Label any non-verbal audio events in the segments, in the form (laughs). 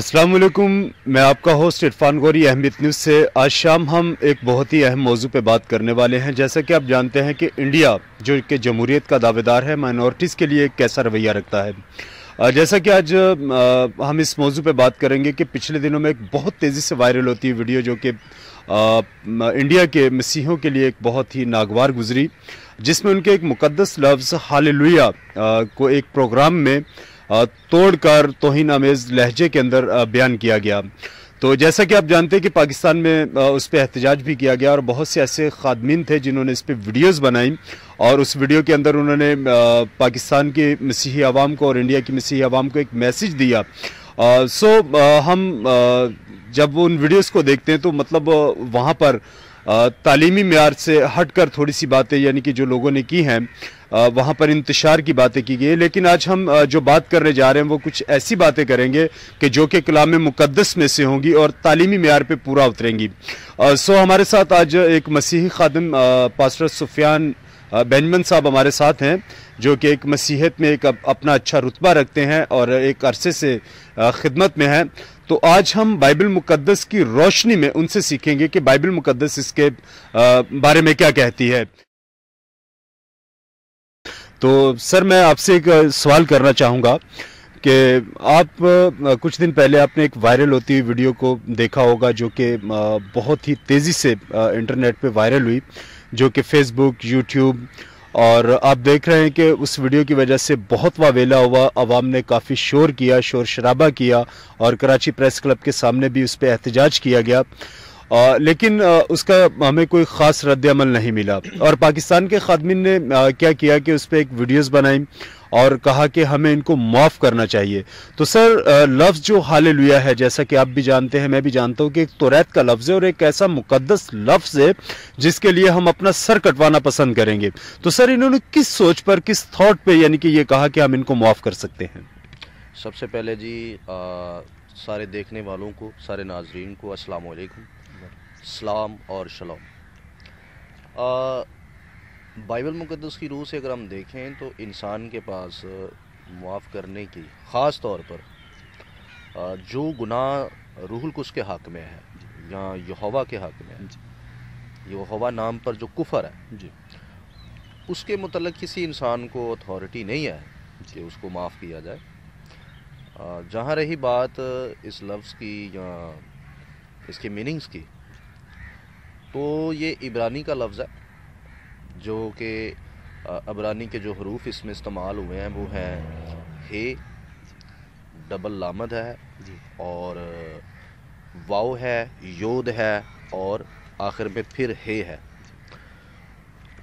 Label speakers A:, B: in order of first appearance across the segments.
A: السلام علیکم میں آپ کا ہوسٹ عرفان غوری احمد نیوز سے آج شام ہم ایک بہت ہی اہم موضوع پہ بات کرنے والے ہیں جیسا کہ آپ جانتے ہیں کہ انڈیا جو کہ جمہوریت کا دعوے دار ہے مائنورٹیز کے لیے کیسا رویہ رکھتا ہے جیسا کہ آج ہم اس موضوع پہ بات کریں گے کہ پچھلے دنوں میں ایک بہت تیزی سے وائرل ہوتی ہے ویڈیو جو کہ انڈیا کے مسیحوں کے لیے ایک بہت ہی ناگوار گزری جس میں ان کے ایک مقدس لفظ حال کو ایک پروگرام میں توڑ کر توہین امیز لہجے کے اندر بیان کیا گیا تو جیسا کہ آپ جانتے ہیں کہ پاکستان میں اس پہ احتجاج بھی کیا گیا اور بہت سے ایسے خادمین تھے جنہوں نے اس پہ ویڈیوز بنائیں اور اس ویڈیو کے اندر انہوں نے پاکستان کے مسیحی عوام کو اور انڈیا کی مسیحی عوام کو ایک میسیج دیا سو ہم جب ان ویڈیوز کو دیکھتے ہیں تو مطلب وہاں پر تعلیمی معیار سے ہٹ کر تھوڑی سی باتیں یعنی کہ جو لوگوں نے کی ہیں وہاں پر انتشار کی باتیں کی گئی لیکن آج ہم جو بات کرنے جا رہے ہیں وہ کچھ ایسی باتیں کریں گے کہ جو کہ کلام مقدس میں سے ہوں گی اور تعلیمی معیار پہ پورا اتریں گی سو ہمارے ساتھ آج ایک مسیحی خادم پاسٹر سفیان بینمن صاحب ہمارے ساتھ ہیں جو کہ ایک مسیحت میں ایک اپنا اچھا رتبہ رکھتے ہیں اور ایک عرصے سے خدمت میں ہیں تو آج ہم بائبل مقدس کی روشنی میں ان سے سیکھیں گے کہ بائبل مقدس اس کے بارے میں کیا کہتی ہے تو سر میں آپ سے ایک سوال کرنا چاہوں گا کہ آپ کچھ دن پہلے آپ نے ایک وائرل ہوتی ہوئی ویڈیو کو دیکھا ہوگا جو کہ بہت ہی تیزی سے انٹرنیٹ پہ وائرل ہوئی جو کہ فیس بک یوٹیوب اور آپ دیکھ رہے ہیں کہ اس ویڈیو کی وجہ سے بہت واویلا ہوا عوام نے کافی شور کیا شور شرابہ کیا اور کراچی پریس کلب کے سامنے بھی اس پہ احتجاج کیا گیا لیکن اس کا ہمیں کوئی خاص رد عمل نہیں ملا اور پاکستان کے خادمین نے کیا کیا کہ اس پہ ایک ویڈیوز بنائیں اور کہا کہ ہمیں ان کو معاف کرنا چاہیے تو سر لفظ جو حال ہے جیسا کہ آپ بھی جانتے ہیں میں بھی جانتا ہوں کہ ایک توریت کا لفظ ہے اور ایک ایسا مقدس لفظ ہے جس کے لیے ہم اپنا سر کٹوانا پسند کریں گے تو سر انہوں نے کس سوچ پر کس تھاٹ پہ یعنی کہ یہ کہا کہ ہم ان کو معاف کر سکتے ہیں
B: سب سے پہلے جی سارے دیکھنے والوں کو سارے ناظرین کو السلام علیکم السلام اور شلام بائبل مقدس کی روح سے اگر ہم دیکھیں تو انسان کے پاس معاف کرنے کی خاص طور پر جو گناہ روح القس کے حق میں ہے یا یہوا کے حق میں جی۔ ہے یہوا نام پر جو کفر ہے جی اس کے متعلق کسی انسان کو اتھارٹی نہیں ہے جی۔ کہ اس کو معاف کیا جائے جہاں رہی بات اس لفظ کی یا اس کے میننگز کی تو یہ عبرانی کا لفظ ہے جو کہ عبرانی کے جو حروف اس میں استعمال ہوئے ہیں وہ ہیں ہے ڈبل لامد ہے جی۔ اور واؤ ہے یود ہے اور آخر میں پھر ہے ہے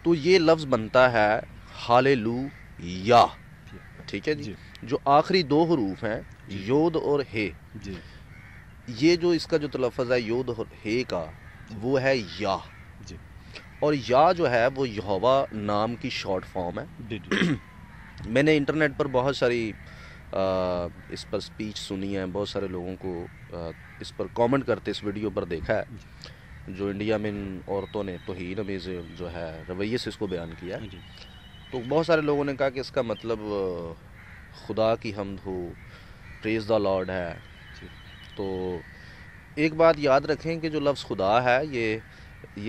B: تو یہ لفظ بنتا ہے ہال لو یا ٹھیک ہے جی؟, جی جو آخری دو حروف ہیں جی۔ یود اور ہے یہ جو اس کا جو تلفظ ہے یود اور ہے کا وہ ہے یا اور یا جو ہے وہ یہوا نام کی شارٹ فارم ہے جی، جی۔ (clears throat) میں نے انٹرنیٹ پر بہت ساری اس پر سپیچ سنی ہے بہت سارے لوگوں کو اس پر کامنٹ کرتے اس ویڈیو پر دیکھا ہے جی۔ جو انڈیا میں ان عورتوں نے توہین امیز جو ہے رویے سے اس کو بیان کیا ہے تو بہت سارے لوگوں نے کہا کہ اس کا مطلب خدا کی حمد ہو پریز دا لارڈ ہے تو ایک بات یاد رکھیں کہ جو لفظ خدا ہے یہ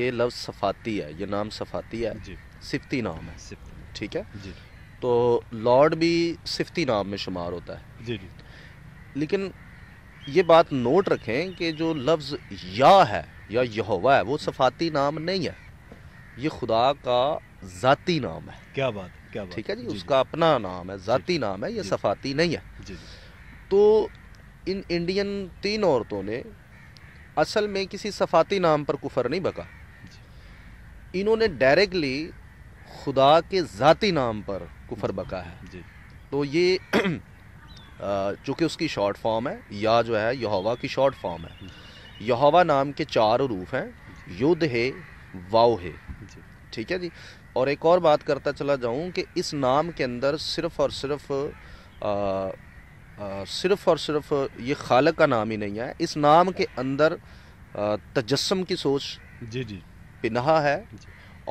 B: یہ لفظ صفاتی ہے یہ نام صفاتی ہے جی۔ صفتی نام ہے ٹھیک ہے جی۔ تو لارڈ بھی صفتی نام میں شمار ہوتا ہے جی، لیکن یہ بات نوٹ رکھیں کہ جو لفظ یا ہے یا یہوا ہے وہ صفاتی نام نہیں ہے یہ خدا کا ذاتی نام ہے کیا بات ہے کیا ٹھیک ہے جی اس کا اپنا نام ہے ذاتی نام ہے یہ صفاتی نہیں ہے تو ان انڈین تین عورتوں نے اصل میں کسی صفاتی نام پر کفر نہیں بکا انہوں نے ڈائریکٹلی خدا کے ذاتی نام پر کفر بکا ہے جی۔ تو یہ (clears throat) چونکہ اس کی شارٹ فارم ہے یا جو ہے یہوا کی شارٹ فارم ہے یہوا نام کے چار عروف ہیں یدھ ہے واؤ ہے جی۔ ٹھیک ہے جی اور ایک اور بات کرتا چلا جاؤں کہ اس نام کے اندر صرف اور صرف صرف اور صرف یہ خالق کا نام ہی نہیں ہے اس نام کے اندر تجسم کی سوچ جی جی پنہا ہے جی۔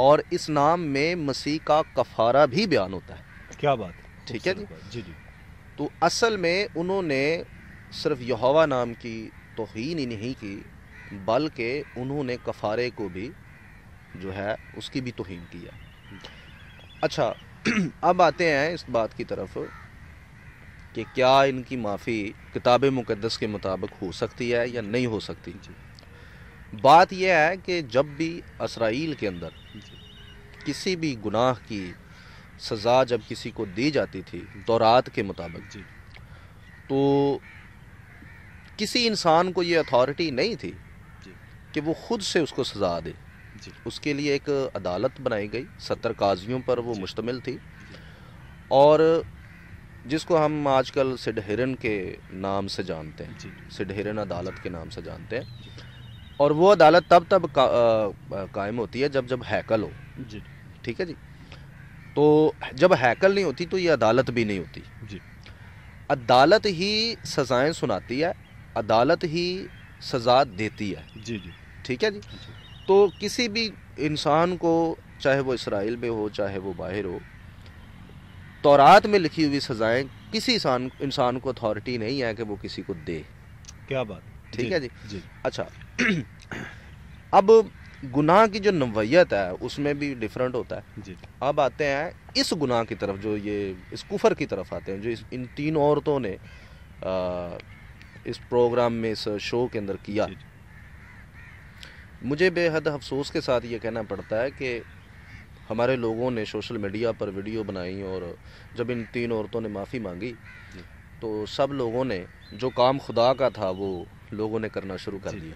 B: اور اس نام میں مسیح کا کفارہ بھی بیان ہوتا ہے کیا بات ہے ٹھیک ہے جی جی،, جی تو اصل میں انہوں نے صرف یہوا نام کی توہین ہی نہیں کی بلکہ انہوں نے کفارے کو بھی جو ہے اس کی بھی توہین کیا اچھا (clears throat) اب آتے ہیں اس بات کی طرف کہ کیا ان کی معافی کتاب مقدس کے مطابق ہو سکتی ہے یا نہیں ہو سکتی جی۔ بات یہ ہے کہ جب بھی اسرائیل کے اندر جی۔ کسی بھی گناہ کی سزا جب کسی کو دی جاتی تھی دورات جی۔ کے مطابق تو کسی انسان کو یہ اتھارٹی نہیں تھی کہ وہ خود سے اس کو سزا دے اس کے لیے ایک عدالت بنائی گئی ستر قاضیوں پر وہ مشتمل تھی اور جس کو ہم آج کل سڈ ہرن کے نام سے جانتے ہیں جی۔ سڈ ہرن عدالت کے نام سے جانتے ہیں اور وہ عدالت تب تب قائم ہوتی ہے جب جب ہیکل ہو جی۔ ٹھیک ہے جی تو جب ہیکل نہیں ہوتی تو یہ عدالت بھی نہیں ہوتی جی عدالت ہی سزائیں سناتی ہے عدالت ہی سزا دیتی ہے جی جی ٹھیک ہے جی, جی۔ تو کسی بھی انسان کو چاہے وہ اسرائیل میں ہو چاہے وہ باہر ہو تورات میں لکھی ہوئی سزائیں کسی انسان کو اتھارٹی نہیں ہے کہ وہ کسی کو دے
A: کیا بات ٹھیک جی، ہے جی؟, جی
B: اچھا اب گناہ کی جو نویت ہے اس میں بھی ڈفرینٹ ہوتا ہے جی۔ اب آتے ہیں اس گناہ کی طرف جو یہ اس کفر کی طرف آتے ہیں جو ان تین عورتوں نے اس پروگرام میں اس شو کے اندر کیا مجھے بے حد افسوس کے ساتھ یہ کہنا پڑتا ہے کہ ہمارے لوگوں نے شوشل میڈیا پر ویڈیو بنائی اور جب ان تین عورتوں نے معافی مانگی جی۔ تو سب لوگوں نے جو کام خدا کا تھا وہ لوگوں نے کرنا شروع کر جی۔ دیا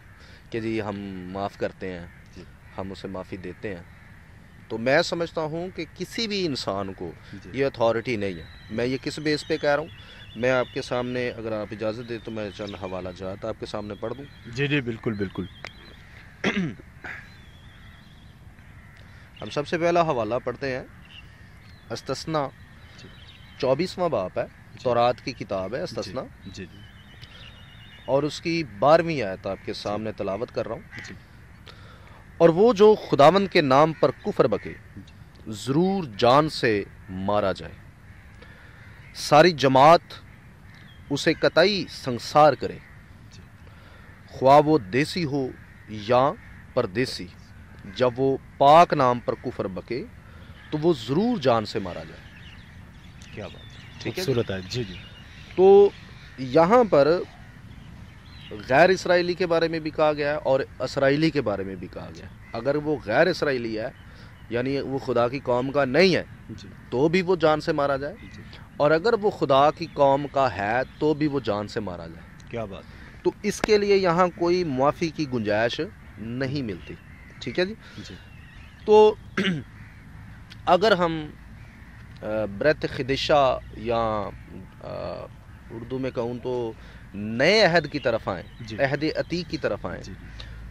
B: کہ جی ہم معاف کرتے ہیں جی۔ ہم اسے معافی دیتے ہیں تو میں سمجھتا ہوں کہ کسی بھی انسان کو یہ اتھارٹی نہیں ہے میں یہ کس بیس پہ کہہ رہا ہوں میں آپ کے سامنے اگر آپ اجازت دیں تو میں چند حوالہ جاتا آپ کے سامنے پڑھ دوں
A: جی جی بالکل بالکل
B: ہم سب سے پہلا حوالہ پڑھتے ہیں استثنا چوبیسواں باپ ہے جی۔ تورات کی کتاب ہے جی، استثنا جی، اور اس کی بارہویں آپ کے سامنے تلاوت کر رہا ہوں اور وہ جو خداون کے نام پر کفر بکے ضرور جان سے مارا جائے ساری جماعت اسے قطعی سنسار کرے خواہ وہ دیسی ہو یا پردیسی جب وہ پاک نام پر کفر بکے تو وہ ضرور جان سے مارا جائے کیا بات جی۔ خوبصورت ہے جی جی تو یہاں پر غیر اسرائیلی کے بارے میں بھی کہا گیا ہے اور اسرائیلی کے بارے میں بھی کہا گیا ہے اگر وہ غیر اسرائیلی ہے یعنی وہ خدا کی قوم کا نہیں ہے جی۔ تو بھی وہ جان سے مارا جائے جی۔ اور اگر وہ خدا کی قوم کا ہے تو بھی وہ جان سے مارا جائے کیا بات تو اس کے لیے یہاں کوئی معافی کی گنجائش نہیں ملتی ٹھیک ہے جی, جی۔ تو (clears throat) اگر ہم برت خدشہ یا اردو میں کہوں تو نئے عہد کی طرف آئیں جی۔ عہد عتیق کی طرف آئیں جی۔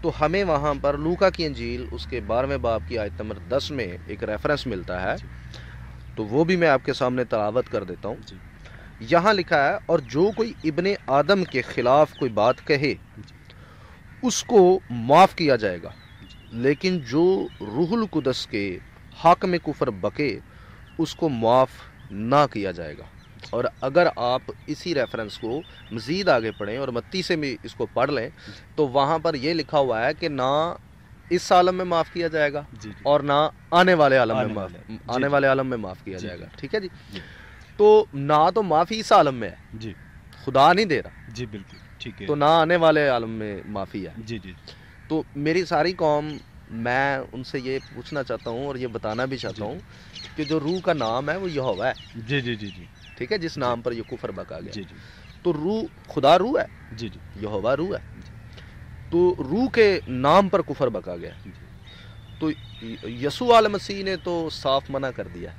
B: تو ہمیں وہاں پر لوکا کی انجیل اس کے بارہویں باپ کی آیت نمبر دس میں ایک ریفرنس ملتا ہے تو وہ بھی میں آپ کے سامنے تلاوت کر دیتا ہوں یہاں لکھا ہے اور جو کوئی ابن آدم کے خلاف کوئی بات کہے اس کو معاف کیا جائے گا لیکن جو روح القدس کے حق میں کفر بکے اس کو معاف نہ کیا جائے گا اور اگر آپ اسی ریفرنس کو مزید آگے پڑھیں اور متی سے بھی اس کو پڑھ لیں تو وہاں پر یہ لکھا ہوا ہے کہ نہ اس عالم میں معاف کیا جائے گا جی، جی۔ اور نہ آنے والے عالم میں معاف جی، آنے والے عالم میں معاف کیا جائے گا ٹھیک ہے جی تو نہ تو معافی اس عالم میں ہے جی خدا نہیں دے رہا جی بالکل ٹھیک تو نہ آنے والے عالم میں معافی ہے جی جی تو میری ساری قوم میں ان سے یہ پوچھنا چاہتا ہوں اور یہ بتانا بھی چاہتا جی۔ ہوں کہ جو روح کا نام ہے وہ ہے ہے جی جی جی جی ٹھیک جس نام جی۔ پر یہ کفر بکا گیا جی جی تو روح خدا روح ہے جی جی یہوا روح ہے جی۔ تو روح کے نام پر کفر بکا گیا تو یسو مسیح نے تو صاف منع کر دیا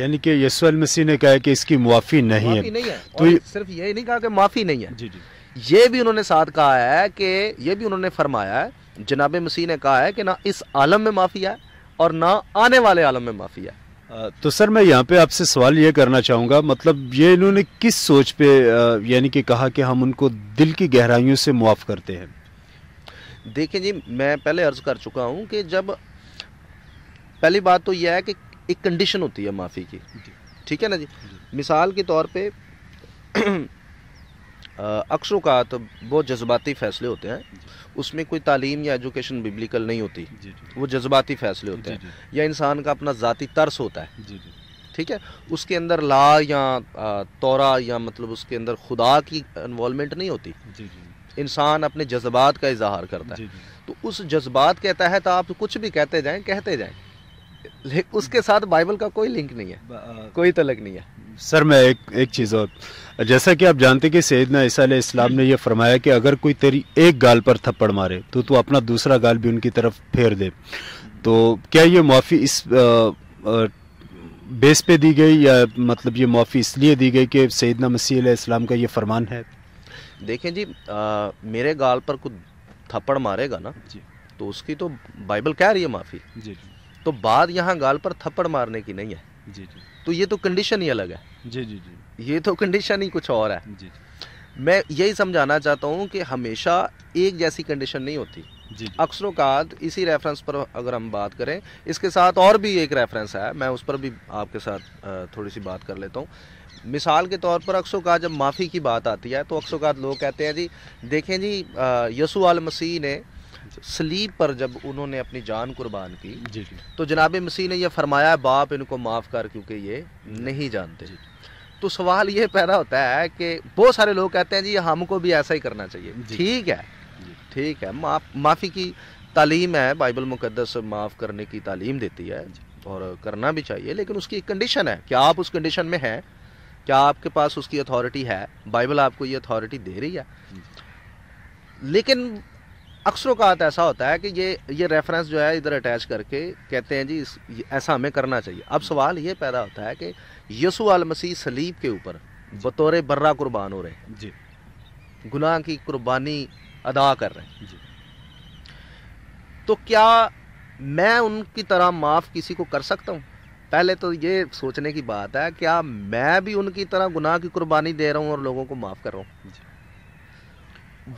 A: یعنی کہ یسو مسیح نے کہا کہ اس کی معافی نہیں ہے نہیں ہے تو
B: صرف یہ نہیں کہا کہ معافی نہیں ہے جی جی یہ بھی انہوں نے ساتھ کہا ہے کہ یہ بھی انہوں نے فرمایا ہے جناب مسیح نے کہا ہے کہ نہ اس عالم میں معافی ہے اور نہ آنے والے عالم میں معافی ہے
A: تو سر میں یہاں پہ آپ سے سوال یہ کرنا چاہوں گا مطلب یہ انہوں نے کس سوچ پہ یعنی کہ کہا کہ ہم ان کو دل کی گہرائیوں سے معاف کرتے ہیں
B: دیکھیں جی میں پہلے عرض کر چکا ہوں کہ جب پہلی بات تو یہ ہے کہ ایک کنڈیشن ہوتی ہے معافی کی جی۔ ٹھیک ہے نا جی مثال کے طور پہ اکثر تو بہت جذباتی فیصلے ہوتے ہیں جی۔ اس میں کوئی تعلیم یا ایجوکیشن ببلیکل نہیں ہوتی جی، جی۔ وہ جذباتی فیصلے ہوتے ہیں یا انسان کا اپنا ذاتی ترس ہوتا ہے ٹھیک ہے اس کے اندر لا یا تورا یا مطلب اس کے اندر خدا کی انوالومنٹ نہیں ہوتی انسان اپنے جذبات کا اظہار کرتا ہے تو اس جذبات کے تحت آپ کچھ بھی کہتے جائیں کہتے جائیں اس کے ساتھ بائبل کا کوئی لنک نہیں ہے کوئی طلب نہیں ہے
A: سر میں ایک ایک چیز اور جیسا کہ آپ جانتے کہ سیدنا عیسیٰ علیہ السلام نے یہ فرمایا کہ اگر کوئی تیری ایک گال پر تھپڑ مارے تو تو اپنا دوسرا گال بھی ان کی طرف پھیر دے تو کیا یہ معافی اس بیس پہ دی گئی یا مطلب یہ معافی اس لیے دی گئی کہ سیدنا مسیح علیہ السلام کا یہ فرمان ہے
B: دیکھیں جی میرے گال پر کچھ تھپڑ مارے گا نا جی تو اس کی تو بائبل کہہ رہی ہے معافی جی جی تو بعد یہاں گال پر تھپڑ مارنے کی نہیں ہے جی جی تو یہ تو کنڈیشن ہی الگ ہے جی جی جی یہ تو کنڈیشن ہی کچھ اور ہے جی،, جی میں یہی سمجھانا چاہتا ہوں کہ ہمیشہ ایک جیسی کنڈیشن نہیں ہوتی جی،, جی اکثر اوقات اسی ریفرنس پر اگر ہم بات کریں اس کے ساتھ اور بھی ایک ریفرنس ہے میں اس پر بھی آپ کے ساتھ تھوڑی سی بات کر لیتا ہوں مثال کے طور پر اکثر اوقات جب معافی کی بات آتی ہے تو اکثر اوقات لوگ کہتے ہیں جی دیکھیں جی یسوع المسیح نے سلیب پر جب انہوں نے اپنی جان قربان کی جی، جی۔ تو جناب مسیح نے یہ فرمایا باپ ان کو معاف کر کیونکہ یہ نہیں جانتے جی، تو سوال یہ پیدا ہوتا ہے کہ بہت سارے لوگ کہتے ہیں جی ہم کو بھی ایسا ہی کرنا چاہیے ٹھیک ہے ٹھیک ہے معافی کی تعلیم ہے بائبل مقدس معاف کرنے کی تعلیم دیتی ہے اور کرنا بھی چاہیے لیکن اس کی ایک کنڈیشن ہے کیا آپ اس کنڈیشن میں ہیں کیا آپ کے پاس اس کی اتھارٹی ہے بائبل آپ کو یہ اتھارٹی دے رہی ہے لیکن اکثر ایسا ہوتا ہے کہ یہ یہ ریفرنس جو ہے ادھر اٹیچ کر کے کہتے ہیں جی ایسا ہمیں کرنا چاہیے اب سوال یہ پیدا ہوتا ہے کہ یسوع المسیح سلیب کے اوپر بطور برہ قربان ہو رہے جی گناہ کی قربانی ادا کر رہے ہیں جی تو کیا میں ان کی طرح معاف کسی کو کر سکتا ہوں پہلے تو یہ سوچنے کی بات ہے کیا میں بھی ان کی طرح گناہ کی قربانی دے رہا ہوں اور لوگوں کو معاف کر رہا ہوں جی۔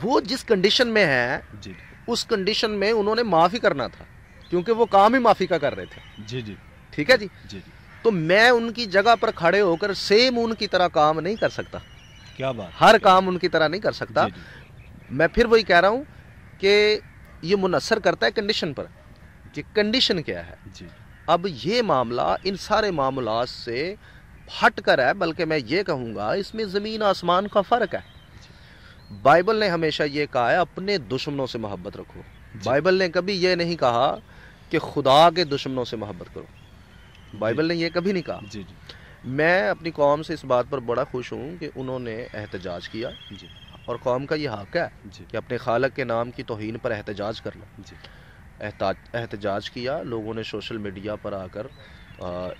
B: وہ جس کنڈیشن میں ہے جی جی۔ اس کنڈیشن میں انہوں نے معافی کرنا تھا کیونکہ وہ کام ہی معافی کا کر رہے تھے جی ٹھیک ہے جی تو میں ان کی جگہ پر کھڑے ہو کر سیم ان کی طرح کام نہیں کر سکتا کیا بات ہر کام ان کی طرح نہیں کر سکتا میں پھر وہی کہہ رہا ہوں کہ یہ منحصر کرتا ہے کنڈیشن پر کہ کنڈیشن کیا ہے اب یہ معاملہ ان سارے معاملات سے ہٹ کر ہے بلکہ میں یہ کہوں گا اس میں زمین آسمان کا فرق ہے بائبل نے ہمیشہ یہ کہا ہے اپنے دشمنوں سے محبت رکھو جی۔ بائبل نے کبھی یہ نہیں کہا کہ خدا کے دشمنوں سے محبت کرو بائبل نے یہ کبھی نہیں کہا جی جی میں اپنی قوم سے اس بات پر بڑا خوش ہوں کہ انہوں نے احتجاج کیا جی۔ اور قوم کا یہ حق ہے جی۔ کہ اپنے خالق کے نام کی توہین پر احتجاج کر جی احتجاج کیا لوگوں نے سوشل میڈیا پر آ کر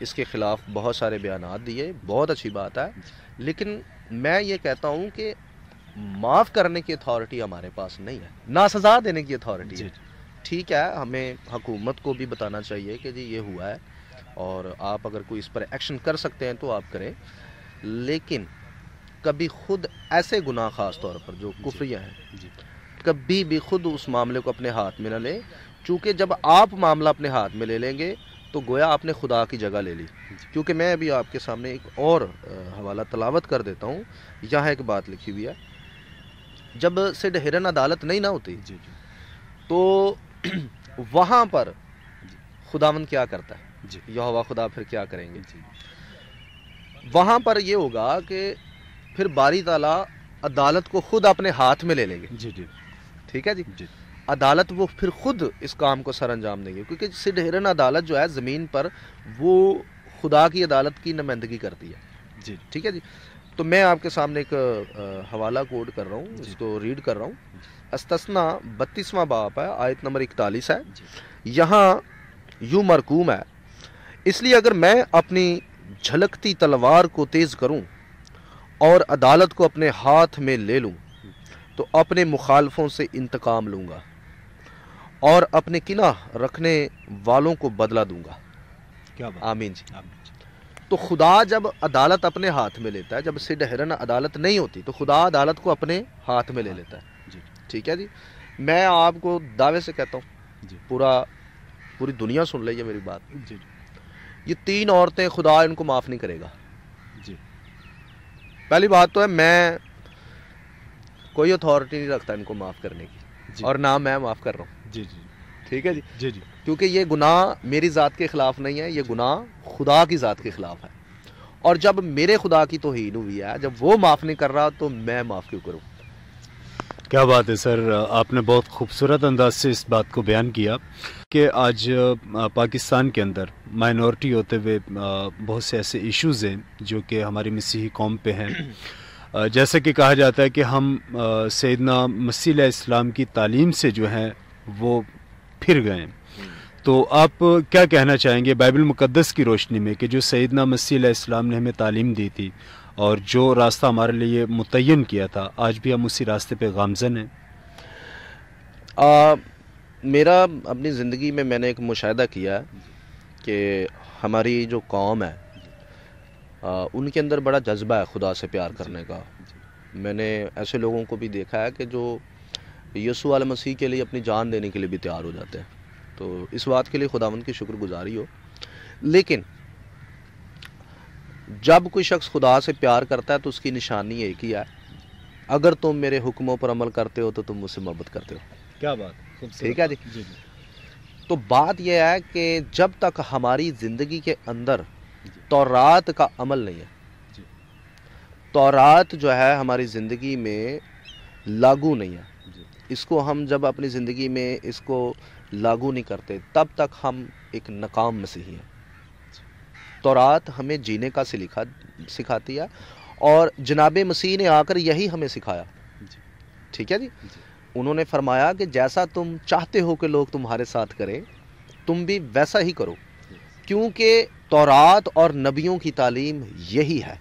B: اس کے خلاف بہت سارے بیانات دیے بہت اچھی بات ہے لیکن میں یہ کہتا ہوں کہ معاف کرنے کی اتھارٹی ہمارے پاس نہیں ہے نا سزا دینے کی اتھارٹی ہے جی، جی۔ ٹھیک ہے ہمیں حکومت کو بھی بتانا چاہیے کہ جی یہ ہوا ہے اور آپ اگر کوئی اس پر ایکشن کر سکتے ہیں تو آپ کریں لیکن کبھی خود ایسے گناہ خاص طور پر جو جی، کفریہ ہیں کبھی بھی خود اس معاملے کو اپنے ہاتھ میں نہ لیں چونکہ جب آپ معاملہ اپنے ہاتھ میں لے لیں گے تو گویا آپ نے خدا کی جگہ لے لی کیونکہ میں ابھی آپ کے سامنے ایک اور حوالہ تلاوت کر دیتا ہوں یہاں ایک بات لکھی ہوئی ہے جب سے ہرن عدالت نہیں نہ ہوتی جی جی تو (clears throat) وہاں پر جی۔ خداون کیا کرتا ہے جی یہ خدا پھر کیا کریں گے جی وہاں پر یہ ہوگا کہ پھر باری تعالیٰ عدالت کو خود اپنے ہاتھ میں لے لیں گے جی جی ٹھیک ہے جی جی عدالت وہ پھر خود اس کام کو سر انجام دیں گے کیونکہ سڈ ہرن عدالت جو ہے زمین پر وہ خدا کی عدالت کی نمائندگی کرتی ہے جی ٹھیک ہے جی تو میں آپ کے سامنے ایک حوالہ کوڈ کر رہا ہوں جی۔ اس کو ریڈ کر رہا ہوں جی۔ استثنا بتیسواں باپ ہے آیت نمبر اکتالیس ہے جی۔ یہاں یوں مرکوم ہے اس لیے اگر میں اپنی جھلکتی تلوار کو تیز کروں اور عدالت کو اپنے ہاتھ میں لے لوں تو اپنے مخالفوں سے انتقام لوں گا اور اپنے کنہ رکھنے والوں کو بدلہ دوں گا آمین جی تو خدا جب عدالت اپنے ہاتھ میں لیتا ہے جب سڈ ہرن عدالت نہیں ہوتی تو خدا عدالت کو اپنے ہاتھ میں لے ہاں، لیتا ہے جی ٹھیک ہے جی میں آپ کو دعوے سے کہتا ہوں جی پورا پوری دنیا سن لے یہ میری بات جی،, جی یہ تین عورتیں خدا ان کو معاف نہیں کرے گا جی پہلی بات تو ہے میں کوئی اتھارٹی نہیں رکھتا ان کو معاف کرنے کی جی۔ اور نہ میں معاف کر رہا ہوں جی جی ٹھیک ہے جی جی جی کیونکہ یہ گناہ میری ذات کے خلاف نہیں ہے یہ گناہ خدا کی ذات کے خلاف ہے اور جب میرے خدا کی توہین ہوئی ہے جب وہ معاف نہیں کر رہا تو میں معاف کیوں کروں
A: کیا بات ہے سر آپ نے بہت خوبصورت انداز سے اس بات کو بیان کیا کہ آج پاکستان کے اندر مائنورٹی ہوتے ہوئے بہت سے ایسے ایشوز ہیں جو کہ ہماری مسیحی قوم پہ ہیں جیسا کہ کہا جاتا ہے کہ ہم سیدنا مسیح اسلام کی تعلیم سے جو ہیں وہ پھر گئے ہیں تو آپ کیا کہنا چاہیں گے بائبل مقدس کی روشنی میں کہ جو سیدنا مسیح علیہ السلام نے ہمیں تعلیم دی تھی اور جو راستہ ہمارے لیے متعین کیا تھا آج بھی ہم اسی راستے پہ گامزن ہیں میرا اپنی زندگی میں میں نے ایک مشاہدہ کیا کہ
B: ہماری جو قوم ہے ان کے اندر بڑا جذبہ ہے خدا سے پیار کرنے کا میں نے ایسے لوگوں کو بھی دیکھا ہے کہ جو یسوع علیہ مسیح کے لیے اپنی جان دینے کے لیے بھی تیار ہو جاتے ہیں تو اس بات کے لیے خداون کی شکر گزاری ہو لیکن جب کوئی شخص خدا سے پیار کرتا ہے تو اس کی نشانی ایک ہی ہے اگر تم میرے حکموں پر عمل کرتے ہو تو تم مجھ سے محبت کرتے ہو
A: کیا بات
B: بات ٹھیک ہے ہے جی؟, جی،, جی تو یہ کہ جب تک ہماری زندگی کے اندر تورات کا عمل نہیں ہے جی۔ تورات جو ہے ہماری زندگی میں لاگو نہیں ہے اس کو ہم جب اپنی زندگی میں اس کو لاگو نہیں کرتے تب تک ہم ایک ناکام مسیحی ہیں تورات ہمیں جینے کا سکھاتی ہے اور جناب مسیح نے آ کر یہی ہمیں سکھایا جی۔ ٹھیک ہے جی؟, جی انہوں نے فرمایا کہ جیسا تم چاہتے ہو کہ لوگ تمہارے ساتھ کریں تم بھی ویسا ہی کرو کیونکہ تورات اور نبیوں کی تعلیم یہی ہے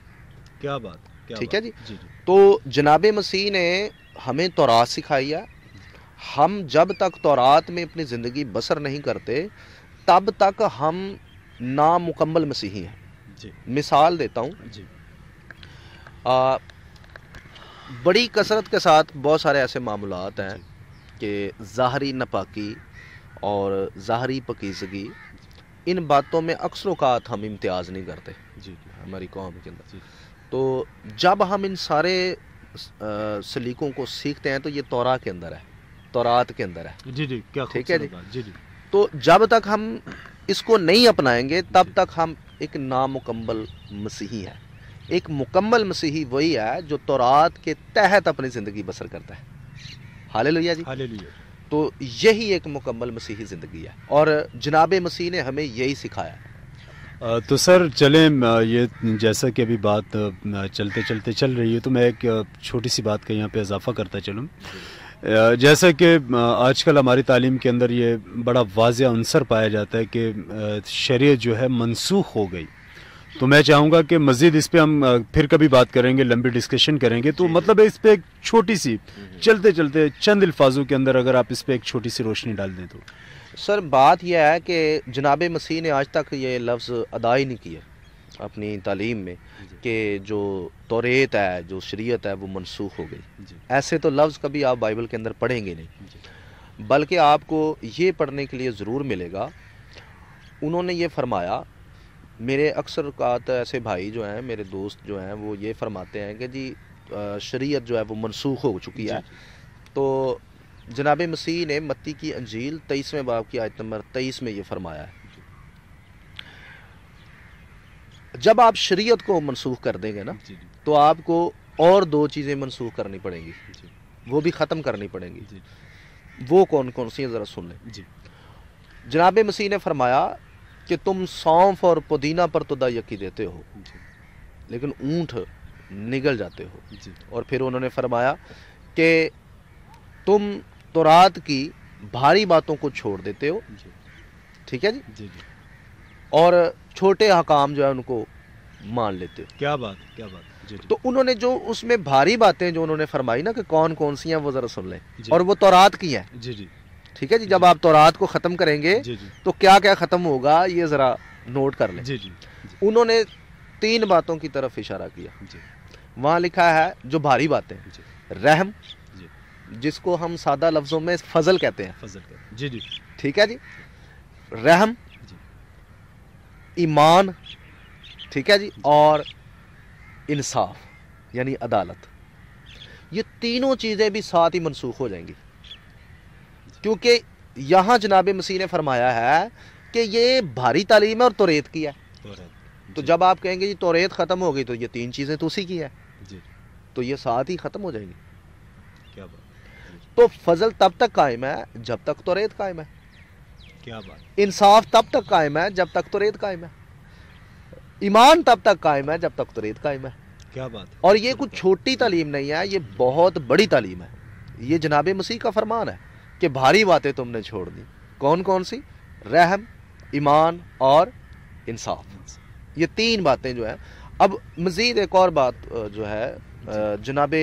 A: کیا بات ٹھیک ہے
B: جی؟, جی تو جناب مسیح نے ہمیں تورات سکھائی ہے ہم جب تک تورات میں اپنی زندگی بسر نہیں کرتے تب تک ہم نامکمل مسیحی ہیں جی مثال دیتا ہوں جی بڑی کثرت کے ساتھ بہت سارے ایسے معاملات ہیں جی۔ کہ ظاہری نپاکی اور ظاہری پکیزگی ان باتوں میں اکثر اوقات ہم امتیاز نہیں کرتے جی ہماری قوم کے اندر جی۔ تو جب ہم ان سارے سلیقوں کو سیکھتے ہیں تو یہ تورا کے اندر ہے تورات کے اندر
A: ہے جی جی، جی؟, جی جی
B: تو جب تک ہم اس کو نہیں اپنائیں گے تب جی۔ تک ہم ایک نامکمل مسیحی ہیں ایک مکمل مسیحی وہی ہے جو تورات کے تحت اپنی زندگی بسر کرتا ہے حال جی تو یہی ایک مکمل مسیحی زندگی ہے اور جناب مسیح نے ہمیں یہی سکھایا
A: تو سر چلیں یہ جیسا کہ ابھی بات چلتے چلتے چل رہی ہے تو میں ایک چھوٹی سی بات کا یہاں پہ اضافہ کرتا چلوں جیسا کہ آج کل ہماری تعلیم کے اندر یہ بڑا واضح عنصر پایا جاتا ہے کہ شریعت جو ہے منسوخ ہو گئی تو میں چاہوں گا کہ مزید اس پہ ہم پھر کبھی بات کریں گے لمبی ڈسکشن کریں گے تو جی، جی۔ مطلب ہے اس پہ ایک چھوٹی سی چلتے چلتے چند الفاظوں کے اندر اگر آپ اس پہ ایک چھوٹی سی روشنی ڈال دیں تو
B: سر بات یہ ہے کہ جناب مسیح نے آج تک یہ لفظ ادا ہی نہیں کیا اپنی تعلیم میں جی۔ کہ جو توریت ہے جو شریعت ہے وہ منسوخ ہو گئی جی۔ ایسے تو لفظ کبھی آپ بائبل کے اندر پڑھیں گے نہیں جی۔ بلکہ آپ کو یہ پڑھنے کے لیے ضرور ملے گا انہوں نے یہ فرمایا میرے اکثر اوقات ایسے بھائی جو ہیں میرے دوست جو ہیں وہ یہ فرماتے ہیں کہ جی شریعت جو ہے وہ منسوخ ہو چکی ہے جی، تو جناب مسیح نے متی کی انجیل تیئیسویں باب کی آیت نمبر تیئیس میں یہ فرمایا ہے جب آپ شریعت کو منسوخ کر دیں گے نا جی، جی۔ تو آپ کو اور دو چیزیں منسوخ کرنی پڑیں گی جی۔ وہ بھی ختم کرنی پڑیں گی وہ کون کون سی ذرا سن لیں جناب مسیح نے فرمایا کہ تم سونف اور پودینہ پر تو یقی دیتے ہو لیکن اونٹ نگل جاتے ہو اور پھر انہوں نے فرمایا کہ تم تو رات کی بھاری باتوں کو چھوڑ دیتے ہو ٹھیک ہے جی اور چھوٹے حکام جو ہے ان کو مان لیتے ہو کیا بات کیا بات جی، جی۔ تو انہوں نے جو اس میں بھاری باتیں جو انہوں نے فرمائی نا کہ کون کون سی ہیں وہ ذرا سن لیں جی۔ اور وہ تورات کی ہیں جی جی ٹھیک ہے جی جب آپ تورات کو ختم کریں گے تو کیا کیا ختم ہوگا یہ ذرا نوٹ کر لیں انہوں نے تین باتوں کی طرف اشارہ کیا وہاں لکھا ہے جو بھاری باتیں رحم جس کو ہم سادہ لفظوں میں فضل کہتے ہیں فضل جی جی ٹھیک ہے جی رحم ایمان ٹھیک ہے جی اور انصاف یعنی عدالت یہ تینوں چیزیں بھی ساتھ ہی منسوخ ہو جائیں گی کیونکہ یہاں جناب مسیح نے فرمایا ہے کہ یہ بھاری تعلیم ہے اور توریت کی ہے تو جب آپ کہیں گے جی توریت ختم ہو گئی تو یہ تین چیزیں تو اسی کی ہے جی۔ تو یہ ساتھ ہی ختم ہو جائیں گی تو فضل تب تک قائم ہے جب تک توریت قائم ہے انصاف تب تک قائم ہے جب تک تو ریت قائم ہے ایمان تب تک قائم ہے جب تک تو ریت قائم ہے کیا بات ہے اور یہ کچھ چھوٹی تعلیم نہیں ہے یہ بہت بڑی تعلیم ہے یہ جناب مسیح کا فرمان ہے کہ بھاری باتیں تم نے چھوڑ دی کون کون سی رحم ایمان اور انصاف یہ تین باتیں جو ہیں اب مزید ایک اور بات جو ہے جناب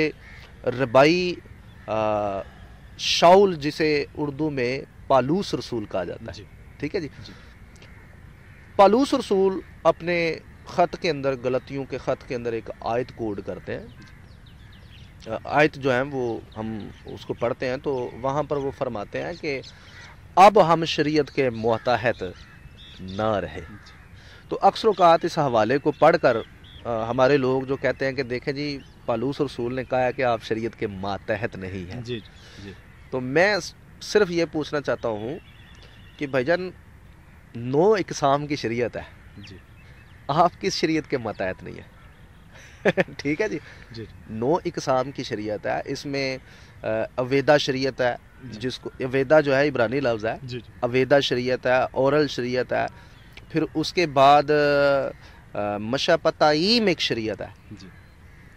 B: ربائی شاول جسے اردو میں پالوس رسول کہا جاتا ہے جی۔ ٹھیک ہے جی؟, جی پالوس رسول اپنے خط خط کے کے کے اندر اندر ایک آیت آیت کوڈ کرتے ہیں جو وہ ہم اس کو پڑھتے ہیں تو وہاں پر وہ فرماتے ہیں کہ اب ہم شریعت کے ماتحت نہ رہے جی۔ تو اکثر اوقات اس حوالے کو پڑھ کر ہمارے لوگ جو کہتے ہیں کہ دیکھیں جی پالوس رسول نے کہا ہے کہ آپ شریعت کے ماتحت نہیں جی تو میں صرف یہ پوچھنا چاہتا ہوں کہ بھائی جان نو اقسام کی شریعت ہے جی آپ کس شریعت کے متعد نہیں ہے (laughs) ٹھیک ہے جی جی نو اقسام کی شریعت ہے اس میں اویدا شریعت ہے جی۔ جس کو اویدا جو ہے عبرانی لفظ ہے جی، جی۔ اویدا شریعت ہے اورل شریعت ہے پھر اس کے بعد مشیم ایک شریعت ہے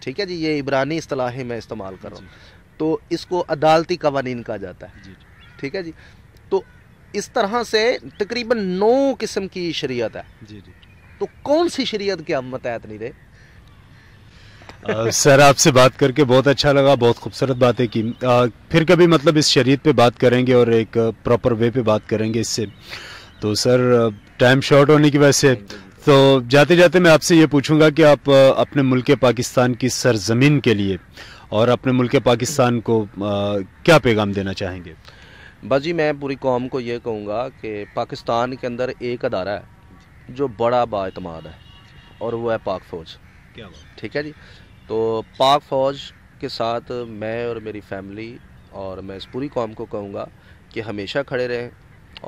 B: ٹھیک ہے جی یہ عبرانی اصطلاحی میں استعمال کر رہا ہوں تو اس کو عدالتی قوانین کہا جاتا ہے ٹھیک ہے جی تو اس طرح سے تقریباً نو قسم کی شریعت ہے جی جی تو کون سی شریعت کی ہم متحد نہیں رہے
A: سر آپ سے بات کر کے بہت اچھا لگا بہت خوبصورت باتیں کی پھر کبھی مطلب اس شریعت پہ بات کریں گے اور ایک پراپر وے پہ بات کریں گے اس سے تو سر ٹائم شارٹ ہونے کی وجہ سے تو جاتے جاتے میں آپ سے یہ پوچھوں گا کہ آپ اپنے ملک پاکستان کی سرزمین کے لیے اور اپنے ملک پاکستان کو کیا پیغام دینا چاہیں گے بس
B: جی میں پوری قوم کو یہ کہوں گا کہ پاکستان کے اندر ایک ادارہ ہے جو بڑا با اعتماد ہے اور وہ ہے پاک فوج کیا ٹھیک ہے جی تو پاک فوج کے ساتھ میں اور میری فیملی اور میں اس پوری قوم کو کہوں گا کہ ہمیشہ کھڑے رہیں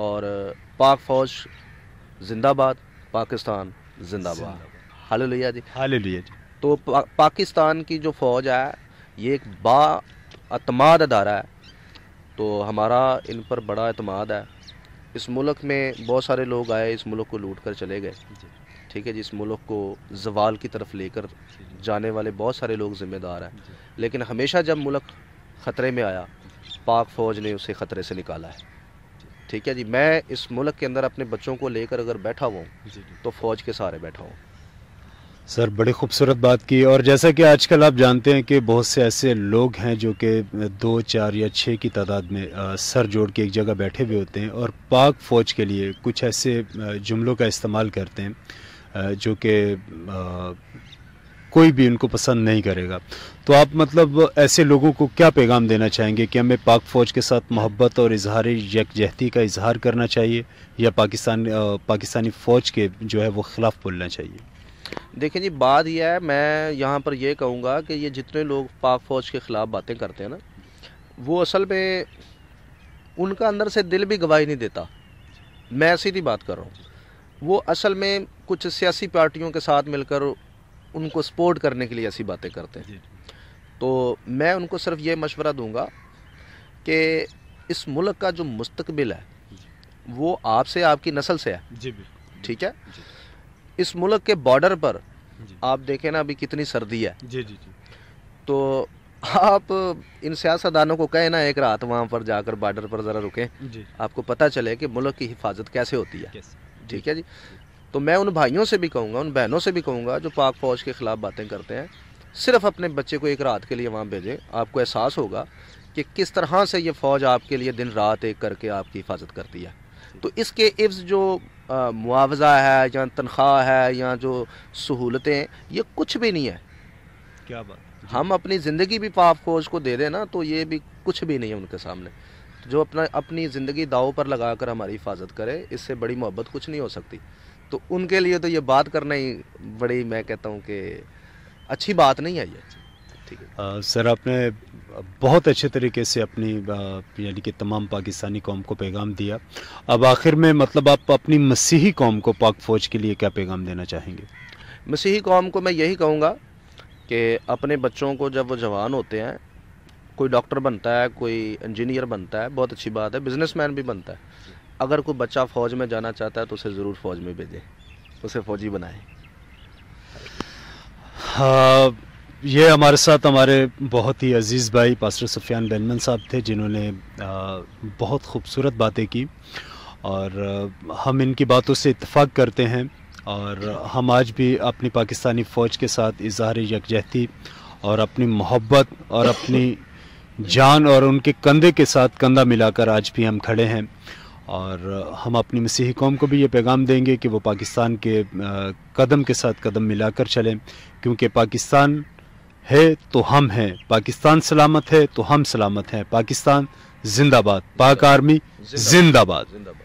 B: اور پاک فوج زندہ باد پاکستان زندہ باد حالیہ لیا جی ہالیہ جی تو پاکستان کی جو فوج ہے یہ ایک با اعتماد ادارہ ہے تو ہمارا ان پر بڑا اعتماد ہے اس ملک میں بہت سارے لوگ آئے اس ملک کو لوٹ کر چلے گئے جی۔ ٹھیک ہے جی اس ملک کو زوال کی طرف لے کر جانے والے بہت سارے لوگ ذمہ دار ہیں جی۔ لیکن ہمیشہ جب ملک خطرے میں آیا پاک فوج نے اسے خطرے سے نکالا ہے جی۔ ٹھیک ہے جی میں اس ملک کے اندر اپنے بچوں کو لے کر اگر بیٹھا ہوا ہوں تو فوج کے سہارے بیٹھا ہوں
A: سر بڑی خوبصورت بات کی اور جیسا کہ آج کل آپ جانتے ہیں کہ بہت سے ایسے لوگ ہیں جو کہ دو چار یا چھ کی تعداد میں سر جوڑ کے ایک جگہ بیٹھے ہوئے ہوتے ہیں اور پاک فوج کے لیے کچھ ایسے جملوں کا استعمال کرتے ہیں جو کہ کوئی بھی ان کو پسند نہیں کرے گا تو آپ مطلب ایسے لوگوں کو کیا پیغام دینا چاہیں گے کہ ہمیں پاک فوج کے ساتھ محبت اور اظہار یکجہتی کا اظہار کرنا چاہیے یا پاکستان پاکستانی فوج کے جو ہے وہ خلاف بولنا چاہیے
B: دیکھیں جی بات یہ ہے میں یہاں پر یہ کہوں گا کہ یہ جتنے لوگ پاک فوج کے خلاف باتیں کرتے ہیں نا وہ اصل میں ان کا اندر سے دل بھی گواہی نہیں دیتا میں ایسی تھی بات کر رہا ہوں وہ اصل میں کچھ سیاسی پارٹیوں کے ساتھ مل کر ان کو سپورٹ کرنے کے لیے ایسی باتیں کرتے ہیں تو میں ان کو صرف یہ مشورہ دوں گا کہ اس ملک کا جو مستقبل ہے وہ آپ سے آپ کی نسل سے ہے جی، ٹھیک ہے جی۔ اس ملک کے بارڈر پر جی۔ آپ دیکھیں نا ابھی کتنی سردی ہے جی، جی، تو آپ ان سیاست دانوں کو کہیں نا ایک رات وہاں پر جا کر بارڈر پر ذرا رکیں آپ کو پتہ چلے کہ ملک کی حفاظت کیسے ہوتی ہے ٹھیک ہے جی تو میں ان بھائیوں سے بھی کہوں گا ان بہنوں سے بھی کہوں گا جو پاک فوج کے خلاف باتیں کرتے ہیں صرف اپنے بچے کو ایک رات کے لیے وہاں بھیجیں آپ کو احساس ہوگا کہ کس طرح سے یہ فوج آپ کے لیے دن رات ایک کر کے آپ کی حفاظت کرتی ہے تو اس کے عفظ جو معاوضہ ہے یا تنخواہ ہے یا جو سہولتیں یہ کچھ بھی نہیں ہے کیا بات جی۔ ہم اپنی زندگی بھی پاپ فوج کو دے دیں نا تو یہ بھی کچھ بھی نہیں ہے ان کے سامنے جو اپنا اپنی زندگی داؤ پر لگا کر ہماری حفاظت کرے اس سے بڑی محبت کچھ نہیں ہو سکتی تو ان کے لیے تو یہ بات کرنا ہی بڑی میں کہتا ہوں کہ اچھی بات نہیں ہے یہ
A: سر آپ نے بہت اچھے طریقے سے اپنی یعنی کہ تمام پاکستانی قوم کو پیغام دیا اب آخر میں مطلب آپ اپنی مسیحی قوم کو پاک فوج کے لیے کیا پیغام دینا چاہیں گے
B: مسیحی قوم کو میں یہی کہوں گا کہ اپنے بچوں کو جب وہ جوان ہوتے ہیں کوئی ڈاکٹر بنتا ہے کوئی انجینئر بنتا ہے بہت اچھی بات ہے بزنس مین بھی بنتا ہے اگر کوئی بچہ فوج میں جانا چاہتا ہے تو اسے ضرور فوج میں بھیجے اسے فوجی بنائیں
A: یہ ہمارے ساتھ ہمارے بہت ہی عزیز بھائی پاسٹر سفیان بینمن صاحب تھے جنہوں نے بہت خوبصورت باتیں کی اور ہم ان کی باتوں سے اتفاق کرتے ہیں اور ہم آج بھی اپنی پاکستانی فوج کے ساتھ اظہار یکجہتی اور اپنی محبت اور اپنی جان اور ان کے کندھے کے ساتھ کندھا ملا کر آج بھی ہم کھڑے ہیں اور ہم اپنی مسیحی قوم کو بھی یہ پیغام دیں گے کہ وہ پاکستان کے قدم کے ساتھ قدم ملا کر چلیں کیونکہ پاکستان ہے تو ہم ہیں پاکستان سلامت ہے تو ہم سلامت ہیں پاکستان زندہ باد پاک آرمی زندہ باد